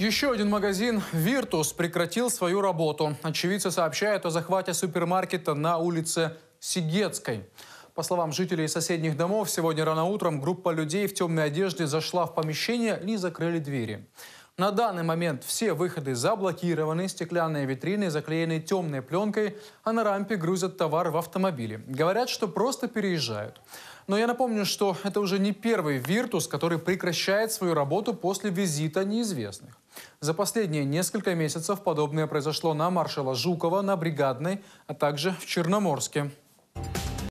Еще один магазин «Виртус» прекратил свою работу. Очевидцы сообщают о захвате супермаркета на улице Сигетской. По словам жителей соседних домов, сегодня рано утром группа людей в темной одежде зашла в помещение и закрыли двери. На данный момент все выходы заблокированы, стеклянные витрины заклеены темной пленкой, а на рампе грузят товар в автомобиле. Говорят, что просто переезжают. Но я напомню, что это уже не первый «Виртус», который прекращает свою работу после визита неизвестных. За последние несколько месяцев подобное произошло на маршала Жукова, на Бригадной, а также в Черноморске.